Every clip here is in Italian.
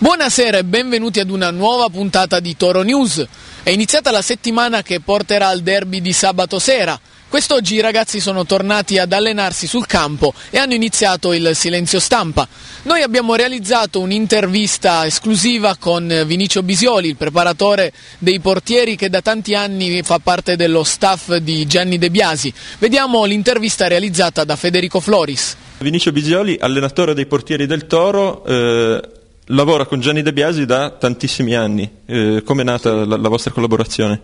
Buonasera e benvenuti ad una nuova puntata di Toro News. È iniziata la settimana che porterà al derby di sabato sera. Quest'oggi i ragazzi sono tornati ad allenarsi sul campo e hanno iniziato il silenzio stampa. Noi abbiamo realizzato un'intervista esclusiva con Vinicio Bisioli, il preparatore dei portieri che da tanti anni fa parte dello staff di Gianni De Biasi. Vediamo l'intervista realizzata da Federico Floris. Vinicio Bisioli, allenatore dei portieri del Toro, eh lavora con Gianni De Biasi da tantissimi anni. Eh, Come è nata la, la, vostra collaborazione?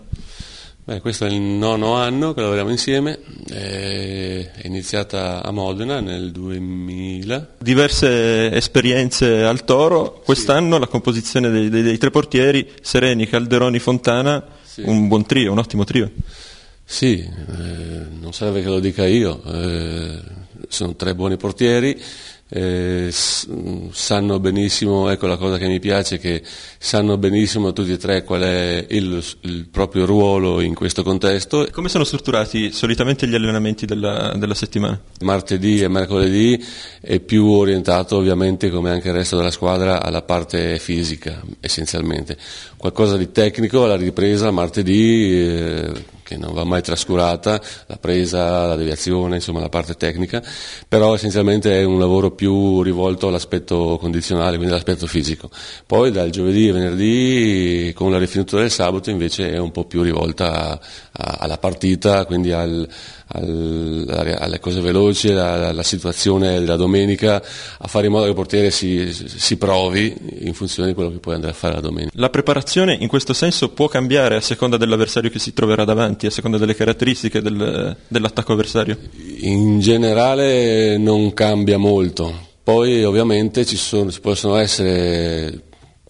Beh, questo è il nono anno che lavoriamo insieme, è iniziata a Modena nel 2000. Diverse esperienze al Toro, quest'anno sì. la composizione dei, dei, dei, tre portieri, Sereni, Calderoni, Fontana, sì. un buon trio, un ottimo trio. Sì, eh, non serve che lo dica io, eh, sono tre buoni portieri, eh, sanno benissimo, ecco la cosa che mi piace, che sanno benissimo tutti e tre qual è il, il proprio ruolo in questo contesto. Come sono strutturati solitamente gli allenamenti della, della, settimana? Martedì e mercoledì è più orientato ovviamente come anche il resto della squadra alla parte fisica essenzialmente, qualcosa di tecnico alla ripresa martedì. Eh, che non va mai trascurata, la presa, la deviazione, insomma la parte tecnica, però essenzialmente è un lavoro più rivolto all'aspetto condizionale, quindi all'aspetto fisico. Poi dal giovedì e venerdì con la rifinitura del sabato invece è un po' più rivolta a, a, alla partita, quindi al, alle cose veloci, alla, alla, situazione della domenica, a fare in modo che il portiere si, si, provi in funzione di quello che puoi andare a fare la domenica. La preparazione in questo senso può cambiare a seconda dell'avversario che si troverà davanti, a seconda delle caratteristiche del, dell'attacco avversario? In generale non cambia molto. Poi ovviamente ci, sono, ci possono essere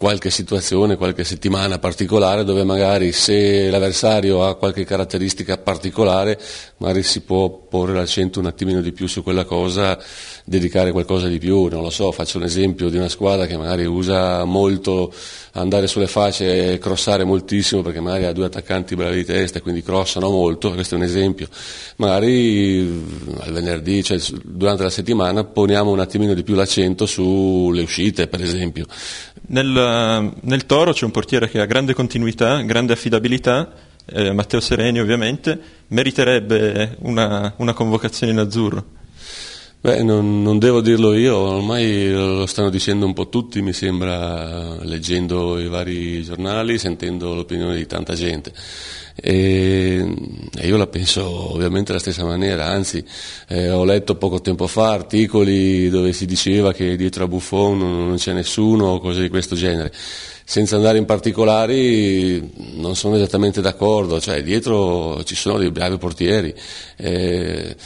qualche situazione, qualche settimana particolare dove magari se l'avversario ha qualche caratteristica particolare magari si può porre l'accento un attimino di più su quella cosa dedicare qualcosa di più, non lo so, faccio un esempio di una squadra che magari usa molto andare sulle facce e crossare moltissimo perché magari ha due attaccanti bravi di testa e quindi crossano molto, questo è un esempio, magari eh, al venerdì, cioè durante la settimana poniamo un attimino di più l'accento sulle uscite per esempio. Nel, eh, nel Toro c'è un portiere che ha grande continuità, grande affidabilità, eh, Matteo Sereni ovviamente, meriterebbe una, una convocazione in azzurro. Beh, non, non, devo dirlo io, ormai lo stanno dicendo un po' tutti, mi sembra, leggendo i vari giornali, sentendo l'opinione di tanta gente. E, e io la penso ovviamente alla stessa maniera, anzi eh, ho letto poco tempo fa articoli dove si diceva che dietro a Buffon non, non c'è nessuno o cose di questo genere. Senza andare in particolari non sono esattamente d'accordo, cioè dietro ci sono dei bravi portieri. Eh,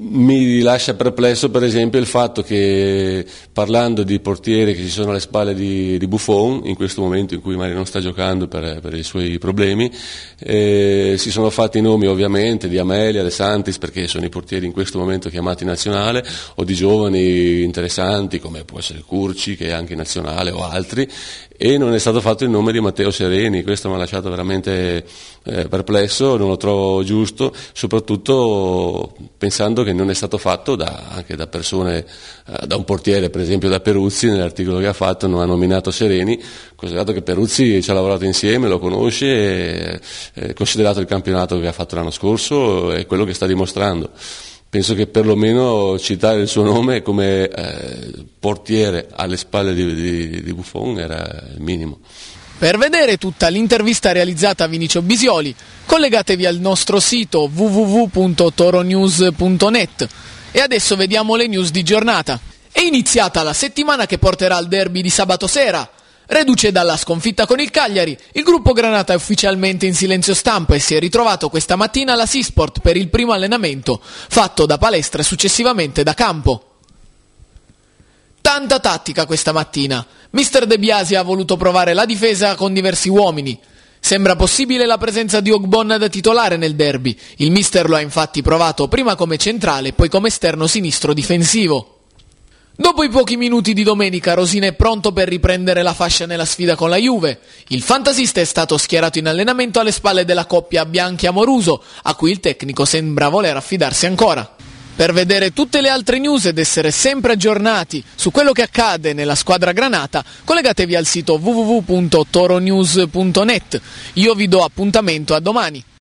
mi lascia perplesso per esempio il fatto che parlando di portiere che ci sono alle spalle di, di Buffon, in questo momento in cui magari non sta giocando per, per i suoi problemi, eh, si sono fatti i nomi ovviamente di Amelia, De Santis, perché sono i portieri in questo momento chiamati nazionale, o di giovani interessanti come può essere Curci che è anche nazionale o altri, e non è stato fatto il nome di Matteo Sereni, questo mi ha lasciato veramente eh, perplesso, non lo trovo giusto, soprattutto pensando che che non è stato fatto da, anche da persone, eh, da un portiere per esempio da Peruzzi, nell'articolo che ha fatto non ha nominato Sereni, considerato che Peruzzi ci ha lavorato insieme, lo conosce, eh, considerato il campionato che ha fatto l'anno scorso e quello che sta dimostrando penso che perlomeno citare il suo nome come eh, portiere alle spalle di, di, di Buffon era il minimo. Per vedere tutta l'intervista realizzata a Vinicio Bisioli, collegatevi al nostro sito www.toronews.net. E adesso vediamo le news di giornata. È iniziata la settimana che porterà al derby di sabato sera. Reduce dalla sconfitta con il Cagliari, il gruppo Granata è ufficialmente in silenzio stampa e si è ritrovato questa mattina alla Seasport per il primo allenamento, fatto da palestra e successivamente da campo tanta tattica questa mattina. Mister De Biasi ha voluto provare la difesa con diversi uomini. Sembra possibile la presenza di Ogbonna da titolare nel derby. Il mister lo ha infatti provato prima come centrale, poi come esterno sinistro difensivo. Dopo i pochi minuti di domenica, Rosina è pronto per riprendere la fascia nella sfida con la Juve. Il fantasista è stato schierato in allenamento alle spalle della coppia Bianchi-Amoruso, a cui il tecnico sembra voler affidarsi ancora. Per vedere tutte le altre news ed essere sempre aggiornati su quello che accade nella squadra granata, collegatevi al sito www.toronews.net. Io vi do appuntamento a domani.